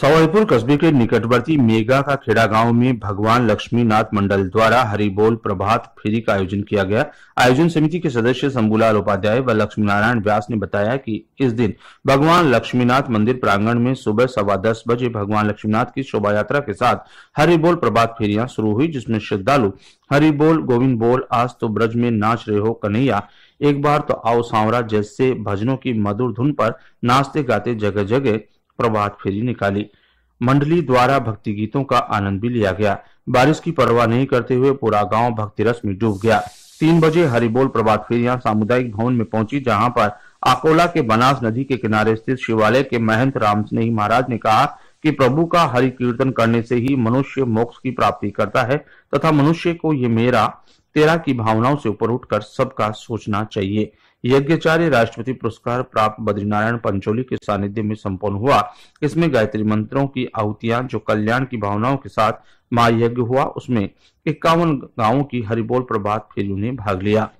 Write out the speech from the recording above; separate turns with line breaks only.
सवाईपुर कस्बे के निकटवर्ती मेगा का खेड़ा गांव में भगवान लक्ष्मीनाथ मंडल द्वारा हरिबोल प्रभात फेरी का आयोजन किया गया आयोजन समिति के सदस्य शंभूलाल उपाध्याय व लक्ष्मी नारायण व्यास ने बताया कि इस दिन भगवान लक्ष्मीनाथ मंदिर प्रांगण में सुबह सवा दस बजे भगवान लक्ष्मीनाथ की शोभा यात्रा के साथ हरिबोल प्रभात फेरियां शुरू हुई जिसमें श्रद्धालु हरिबोल गोविंद बोल आज तो ब्रज में नाच रहे हो कन्हैया एक बार तो आओ सांवरा जैसे भजनों की मधुर धुन पर नाचते गाते जगह जगह प्रभात फेरी निकाली मंडली द्वारा भक्ति गीतों का आनंद भी लिया गया बारिश की परवाह नहीं करते हुए पूरा गांव भक्ति रस में डूब गया तीन बजे हरिबोल प्रभात फेरिया सामुदायिक भवन में पहुंची जहां पर अकोला के बनास नदी के किनारे स्थित शिवालय के महंत राम स्नेही महाराज ने कहा कि प्रभु का हरि कीर्तन करने से ही मनुष्य मोक्ष की प्राप्ति करता है तथा मनुष्य को ये मेरा तेरा की भावनाओं से ऊपर उठकर सबका सोचना चाहिए यज्ञाचार्य राष्ट्रपति पुरस्कार प्राप्त बद्रीनारायण पंचोली के सानिध्य में संपन्न हुआ इसमें गायत्री मंत्रों की आहुतियां जो कल्याण की भावनाओं के साथ महायज्ञ हुआ उसमें इक्यावन गांवों की हरिबोल प्रभात फेरियों ने भाग लिया